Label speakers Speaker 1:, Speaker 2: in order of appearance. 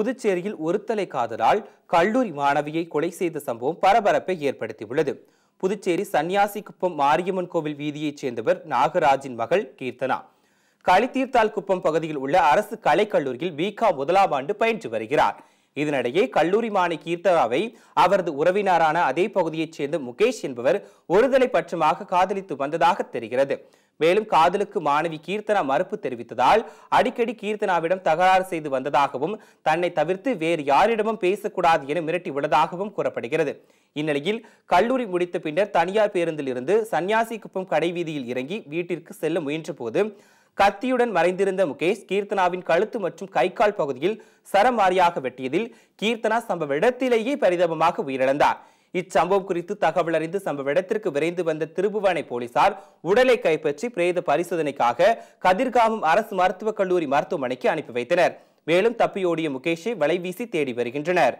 Speaker 1: புதுச்சேரியில் ஒருத்தலை காதலால் கல்லூரி மாணவியை கொலை செய்த சம்பவம் பரபரப்பை ஏற்படுத்தியுள்ளது புதுச்சேரி சன்னியாசிக்குப்பம் மாரியம்மன் கோவில் வீதியைச் சேர்ந்தவர் நாகராஜின் மகள் கீர்த்தனா களித்தீர்த்தால் குப்பம் பகுதியில் உள்ள அரசு கலைக்கல்லூரியில் பிகாம் முதலாம் ஆண்டு பயின்று வருகிறார் இதனிடையே கல்லூரி மாணி கீர்த்தனாவை அவரது உறவினரான அதே பகுதியைச் சேர்ந்த முகேஷ் என்பவர் ஒருதலை பட்சமாக காதலித்து வந்ததாக தெரிகிறது மேலும் காதலுக்கு மாணவி கீர்த்தனா மறுப்பு தெரிவித்ததால் அடிக்கடி கீர்த்தனாவிடம் தகராறு செய்து வந்ததாகவும் தன்னை தவிர்த்து வேறு யாரிடமும் பேசக்கூடாது என மிரட்டி விடதாகவும் கூறப்படுகிறது இந்நிலையில் கல்லூரி முடித்த பின்னர் தனியார் பேருந்தில் இருந்து சன்னியாசி குப்பம் கடைவீதியில் இறங்கி வீட்டிற்கு செல்ல முயன்றபோது கத்தியுடன் மறைந்திருந்த முகேஷ் கீர்த்தனாவின் கழுத்து மற்றும் கைகால் பகுதியில் சரமாரியாக வெட்டியதில் கீர்த்தனா சம்பவ இடத்திலேயே பரிதாபமாக உயிரிழந்தார் இச்சம்பவம் குறித்து தகவல் அறிந்து சம்பவ இடத்திற்கு விரைந்து வந்த திருபுவனை போலீசார் உடலை கைப்பற்றி பிரேத பரிசோதனைக்காக கதிர்காமம் அரசு மருத்துவக் கல்லூரி மருத்துவமனைக்கு அனுப்பி வைத்தனர் மேலும் தப்பியோடிய முகேஷை வலைவீசி தேடி வருகின்றனர்